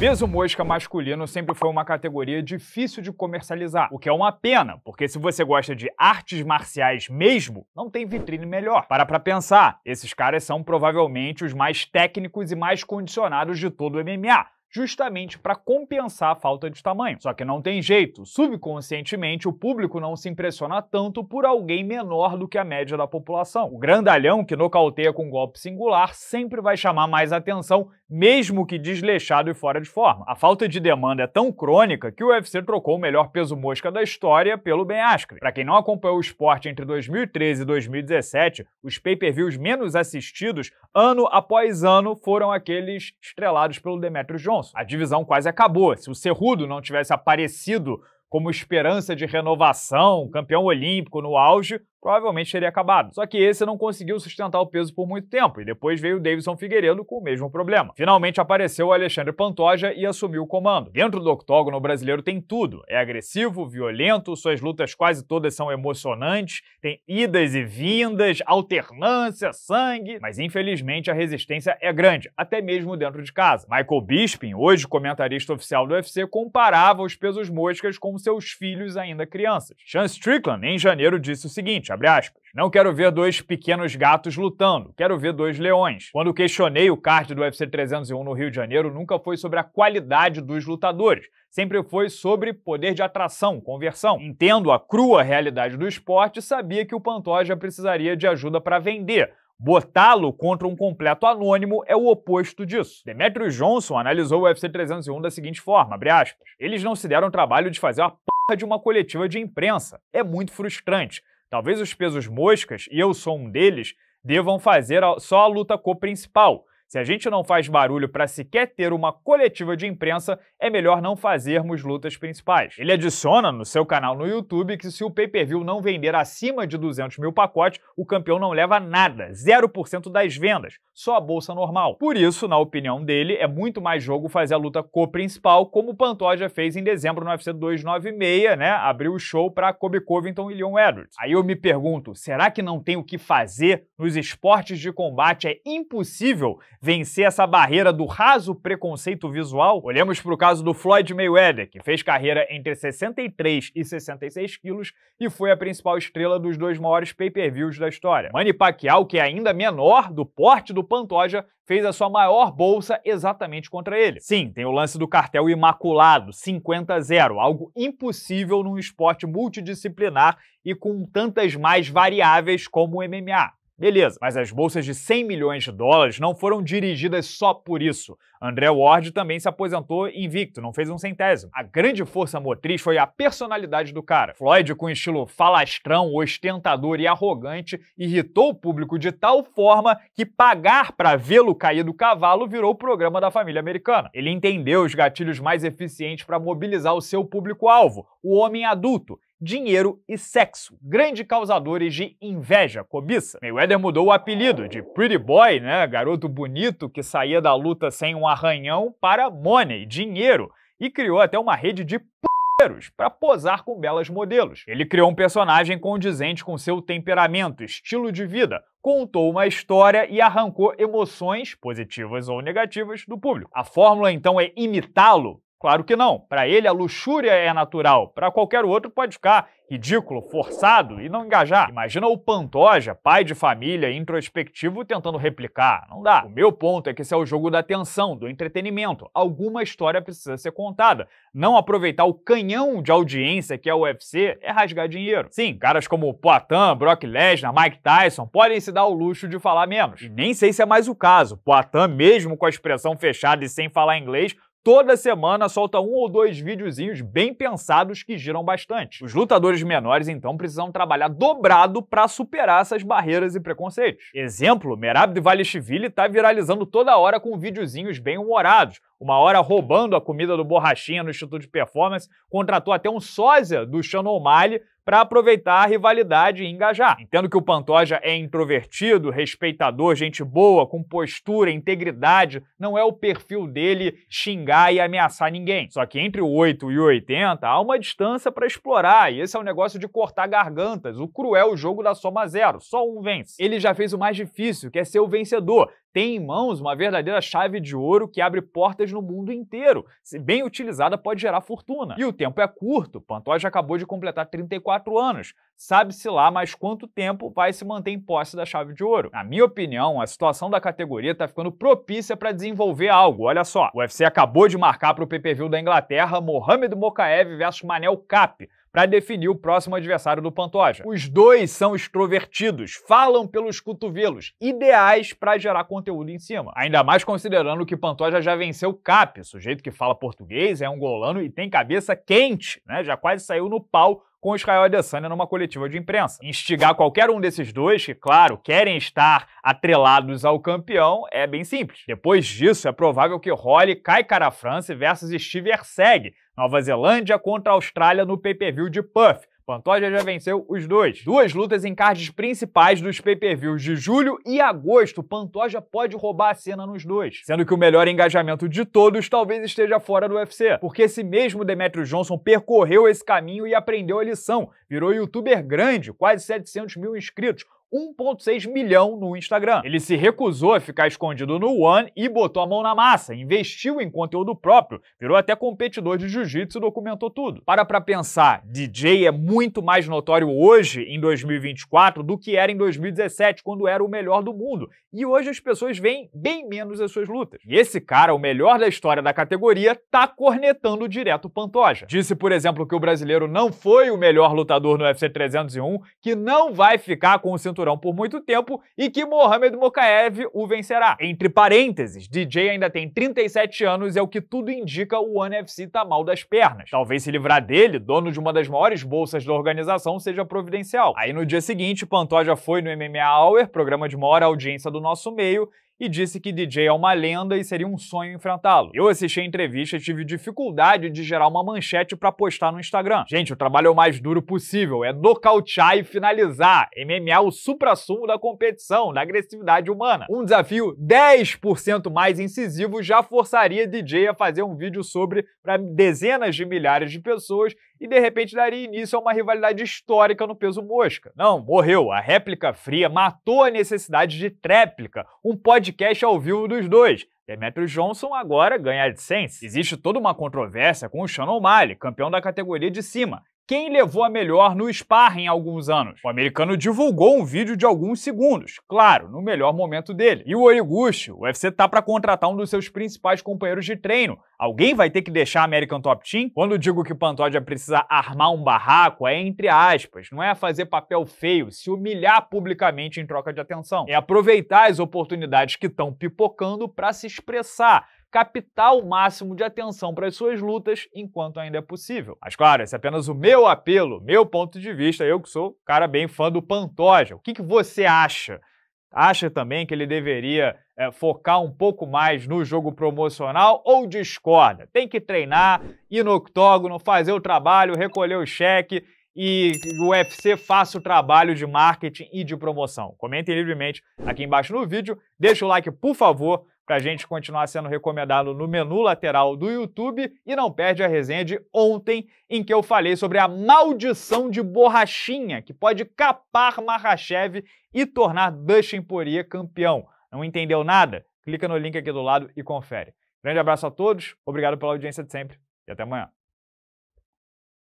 Peso mosca masculino sempre foi uma categoria difícil de comercializar, o que é uma pena, porque se você gosta de artes marciais mesmo, não tem vitrine melhor. Para pra pensar, esses caras são provavelmente os mais técnicos e mais condicionados de todo o MMA justamente para compensar a falta de tamanho. Só que não tem jeito, subconscientemente o público não se impressiona tanto por alguém menor do que a média da população. O grandalhão que nocauteia com um golpe singular sempre vai chamar mais atenção, mesmo que desleixado e fora de forma. A falta de demanda é tão crônica que o UFC trocou o melhor peso mosca da história pelo Ben Askren. Para quem não acompanhou o esporte entre 2013 e 2017, os pay-per-views menos assistidos ano após ano foram aqueles estrelados pelo Demetrius Johnson. Alonso, a divisão quase acabou. Se o Cerrudo não tivesse aparecido como esperança de renovação, campeão olímpico no auge, provavelmente teria acabado. Só que esse não conseguiu sustentar o peso por muito tempo, e depois veio o Davidson Figueiredo com o mesmo problema. Finalmente apareceu o Alexandre Pantoja e assumiu o comando. Dentro do octógono, o brasileiro tem tudo. É agressivo, violento, suas lutas quase todas são emocionantes, tem idas e vindas, alternância, sangue, mas infelizmente a resistência é grande, até mesmo dentro de casa. Michael Bisping, hoje comentarista oficial do UFC, comparava os pesos moscas com seus filhos ainda crianças. Sean Strickland, em janeiro, disse o seguinte, seguinte, abre aspas, não quero ver dois pequenos gatos lutando, quero ver dois leões. Quando questionei o card do UFC 301 no Rio de Janeiro, nunca foi sobre a qualidade dos lutadores, sempre foi sobre poder de atração, conversão. Entendo a crua realidade do esporte e sabia que o Pantoja precisaria de ajuda para vender, Botá-lo contra um completo anônimo é o oposto disso. Demetrius Johnson analisou o UFC 301 da seguinte forma, aspas, Eles não se deram trabalho de fazer a p*** de uma coletiva de imprensa. É muito frustrante. Talvez os pesos moscas, e eu sou um deles, devam fazer só a luta co-principal, se a gente não faz barulho para sequer ter uma coletiva de imprensa, é melhor não fazermos lutas principais. Ele adiciona no seu canal no YouTube que se o pay-per-view não vender acima de 200 mil pacotes, o campeão não leva nada, 0% das vendas, só a bolsa normal. Por isso, na opinião dele, é muito mais jogo fazer a luta co-principal, como o Pantoja fez em dezembro no UFC 296, né? Abriu o show para Kobe Covington e Leon Edwards. Aí eu me pergunto, será que não tem o que fazer nos esportes de combate? É impossível vencer essa barreira do raso preconceito visual, Olhamos para o caso do Floyd Mayweather, que fez carreira entre 63 e 66 quilos e foi a principal estrela dos dois maiores pay-per-views da história. Manny Pacquiao, que é ainda menor do porte do Pantoja, fez a sua maior bolsa exatamente contra ele. Sim, tem o lance do cartel imaculado, 50 0, algo impossível num esporte multidisciplinar e com tantas mais variáveis como o MMA. Beleza, mas as bolsas de 100 milhões de dólares não foram dirigidas só por isso. André Ward também se aposentou invicto, não fez um centésimo. A grande força motriz foi a personalidade do cara. Floyd, com estilo falastrão, ostentador e arrogante, irritou o público de tal forma que pagar para vê-lo cair do cavalo virou o programa da família americana. Ele entendeu os gatilhos mais eficientes para mobilizar o seu público-alvo, o homem adulto, dinheiro e sexo, grandes causadores de inveja, cobiça. Mayweather mudou o apelido de Pretty Boy, né, garoto bonito que saía da luta sem um arranhão, para Money, dinheiro, e criou até uma rede de para posar com belas modelos. Ele criou um personagem condizente com seu temperamento, estilo de vida, contou uma história e arrancou emoções, positivas ou negativas, do público. A fórmula então é imitá-lo Claro que não. Para ele, a luxúria é natural. Para qualquer outro, pode ficar ridículo, forçado e não engajar. Imagina o Pantoja, pai de família, introspectivo, tentando replicar. Não dá. O meu ponto é que esse é o jogo da atenção, do entretenimento. Alguma história precisa ser contada. Não aproveitar o canhão de audiência que é o UFC é rasgar dinheiro. Sim, caras como Poitin, Brock Lesnar, Mike Tyson podem se dar o luxo de falar menos. E nem sei se é mais o caso. Poitin, mesmo com a expressão fechada e sem falar inglês, toda semana solta um ou dois videozinhos bem pensados que giram bastante. Os lutadores menores, então, precisam trabalhar dobrado para superar essas barreiras e preconceitos. Exemplo, Merab de Valishvili tá viralizando toda hora com videozinhos bem humorados, uma hora roubando a comida do Borrachinha no Instituto de Performance, contratou até um sósia do Shannon O'Malley para aproveitar a rivalidade e engajar. Entendo que o Pantoja é introvertido, respeitador, gente boa, com postura, integridade, não é o perfil dele xingar e ameaçar ninguém. Só que entre o 8 e o 80 há uma distância para explorar, e esse é um negócio de cortar gargantas, o cruel jogo da soma zero, só um vence. Ele já fez o mais difícil, que é ser o vencedor, tem em mãos uma verdadeira chave de ouro que abre portas no mundo inteiro. Se bem utilizada, pode gerar fortuna. E o tempo é curto, Pantoja acabou de completar 34 anos. Sabe-se lá mais quanto tempo vai se manter em posse da chave de ouro. Na minha opinião, a situação da categoria está ficando propícia para desenvolver algo. Olha só, o UFC acabou de marcar para o PPV da Inglaterra Mohamed Mokaev versus Manel Cap para definir o próximo adversário do Pantoja. Os dois são extrovertidos, falam pelos cotovelos, ideais para gerar conteúdo em cima. Ainda mais considerando que Pantoja já venceu o Cap, sujeito que fala português, é um golano e tem cabeça quente, né? Já quase saiu no pau com Israel Adesanya numa coletiva de imprensa. Instigar qualquer um desses dois, que, claro, querem estar atrelados ao campeão, é bem simples. Depois disso, é provável que role Kai Kara France versus Steve Erceg, Nova Zelândia contra a Austrália no pay-per-view de Puff, Pantoja já venceu os dois. Duas lutas em cards principais dos pay-per-views de julho e agosto. Pantoja pode roubar a cena nos dois. Sendo que o melhor engajamento de todos talvez esteja fora do UFC. Porque esse mesmo Demetrio Johnson percorreu esse caminho e aprendeu a lição. Virou youtuber grande, quase 700 mil inscritos 1,6 milhão no Instagram. Ele se recusou a ficar escondido no One e botou a mão na massa, investiu em conteúdo próprio, virou até competidor de jiu-jitsu e documentou tudo. Para pra pensar, DJ é muito mais notório hoje, em 2024, do que era em 2017, quando era o melhor do mundo. E hoje as pessoas veem bem menos as suas lutas. E esse cara, o melhor da história da categoria, tá cornetando direto o Pantoja. Disse, por exemplo, que o brasileiro não foi o melhor lutador no UFC 301, que não vai ficar com o cinturão cinturão por muito tempo e que Mohamed Mokaev o vencerá. Entre parênteses, DJ ainda tem 37 anos e é o que tudo indica o NFC tá mal das pernas. Talvez se livrar dele, dono de uma das maiores bolsas da organização, seja providencial. Aí no dia seguinte, Pantoja foi no MMA Hour, programa de maior audiência do nosso meio, e disse que DJ é uma lenda e seria um sonho enfrentá-lo. Eu assisti a entrevista e tive dificuldade de gerar uma manchete para postar no Instagram. Gente, o trabalho é o mais duro possível, é nocautear e finalizar. MMA é o supra-sumo da competição, da agressividade humana. Um desafio 10% mais incisivo já forçaria DJ a fazer um vídeo sobre para dezenas de milhares de pessoas e de repente daria início a uma rivalidade histórica no peso mosca. Não, morreu. A réplica fria matou a necessidade de tréplica, um podcast ao vivo dos dois. Demetrius Johnson agora ganha a licença. Existe toda uma controvérsia com o Sean O'Malley, campeão da categoria de cima quem levou a melhor no sparring há alguns anos. O americano divulgou um vídeo de alguns segundos, claro, no melhor momento dele. E o Origuchi, o UFC tá para contratar um dos seus principais companheiros de treino. Alguém vai ter que deixar a American Top Team? Quando digo que Pantoja precisa armar um barraco, é entre aspas, não é fazer papel feio, se humilhar publicamente em troca de atenção. É aproveitar as oportunidades que estão pipocando para se expressar captar o máximo de atenção para as suas lutas enquanto ainda é possível. Mas claro, esse é apenas o meu apelo, meu ponto de vista, eu que sou cara bem fã do Pantoja. O que, que você acha? Acha também que ele deveria é, focar um pouco mais no jogo promocional ou discorda? Tem que treinar, ir no octógono, fazer o trabalho, recolher o cheque e o UFC faça o trabalho de marketing e de promoção. Comentem livremente aqui embaixo no vídeo, deixa o like, por favor, para a gente continuar sendo recomendado no menu lateral do YouTube e não perde a resenha de ontem em que eu falei sobre a maldição de borrachinha que pode capar Marrachev e tornar Dustin Poirier campeão. Não entendeu nada? Clica no link aqui do lado e confere. Grande abraço a todos, obrigado pela audiência de sempre e até amanhã.